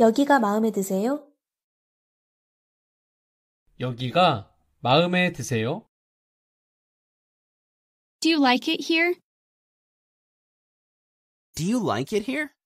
여기가 마음에 드세요? 여기가 마음에 드세요? Do you like it here? Do you like it here?